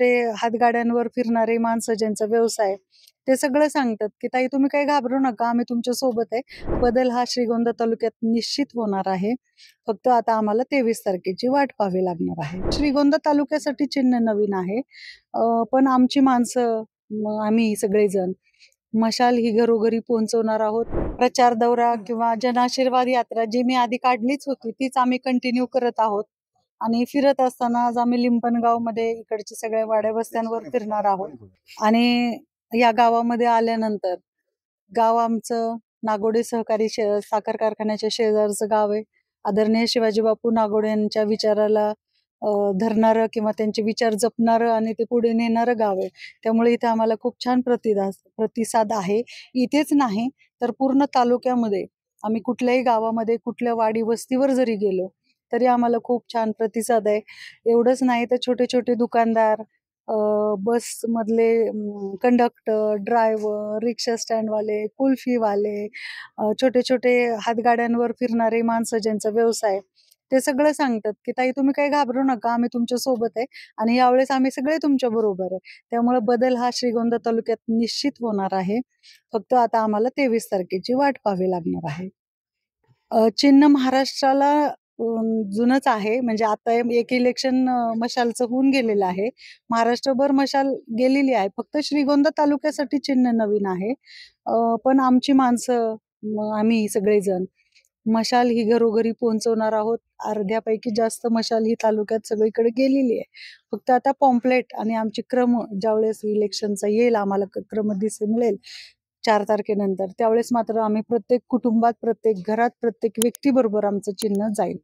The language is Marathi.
ते हातगाड्यांवर फिरणारे माणसं ज्यांचा व्यवसाय ते सगळं सांगतात की ताई तुम्ही काही घाबरू नका आम्ही तुमच्या सोबत आहे बदल हा श्रीगोंदा तालुक्यात निश्चित होणार आहे फक्त आता आम्हाला तेवीस तारखेची वाट पाहावी लागणार आहे श्रीगोंदा तालुक्यासाठी चिन्ह नवीन आहे पण आमची माणसं आम्ही सगळेजण मशाल ही घरोघरी पोहोचवणार आहोत प्रचार दौरा किंवा जनाशीर्वाद यात्रा जी मी आधी काढलीच होती तीच आम्ही कंटिन्यू करत आहोत आणि फिरत असताना आज आम्ही लिंपनगाव मध्ये इकडच्या सगळ्या वाड्या वस्त्यांवर फिरणार आहोत आणि या गावामध्ये आल्यानंतर गाव आमचं नागोडे सहकारी साखर कारखान्याच्या शेजारचं गाव आहे आदरणीय शिवाजी बापू नागोडे यांच्या विचाराला धरणार किंवा त्यांचे विचार जपणारं आणि ते पुढे नेणारं गाव आहे त्यामुळे इथे आम्हाला खूप छान प्रतिदा प्रतिसाद आहे इथेच नाही तर पूर्ण तालुक्यामध्ये आम्ही कुठल्याही गावामध्ये कुठल्या वाडी वस्तीवर जरी गेलो तरी आम्हाला खूप छान प्रतिसाद आहे एवढंच नाही तर छोटे छोटे दुकानदार बस मधले कंडक्टर ड्रायव्हर रिक्षा स्टँड स्टँडवाले कुल्फीवाले छोटे छोटे हातगाड्यांवर फिरणारे माणसं ज्यांचा व्यवसाय ते सगळं सांगतात की ताई तुम्ही काही घाबरू नका आम्ही तुमच्या सोबत आहे आणि यावेळेस आम्ही सगळे तुमच्या बरोबर आहे त्यामुळे बदल हा श्रीगोंदा तालुक्यात निश्चित होणार आहे फक्त आता आम्हाला तेवीस तारखेची वाट पाहावी लागणार आहे चिन्ह महाराष्ट्राला जुनच आहे म्हणजे आता एक इलेक्शन मशालचं होऊन गेलेलं आहे महाराष्ट्रभर मशाल गेलेली आहे फक्त श्रीगोंदा तालुक्यासाठी चिन्ह नवीन आहे पण आमची माणसं आम्ही सगळेजण मशाल ही घरोघरी पोहोचवणार आहोत अर्ध्यापैकी जास्त मशाल ही तालुक्यात सगळीकडे गेलेली आहे फक्त आता पॉम्पलेट आणि आमची क्रम ज्यावेळेस इलेक्शनचा येईल आम्हाला क्रम दिसे मिळेल चार तारखेनंतर त्यावेळेस मात्र आम्ही प्रत्येक कुटुंबात प्रत्येक घरात प्रत्येक व्यक्तीबरोबर आमचं चिन्ह जाईल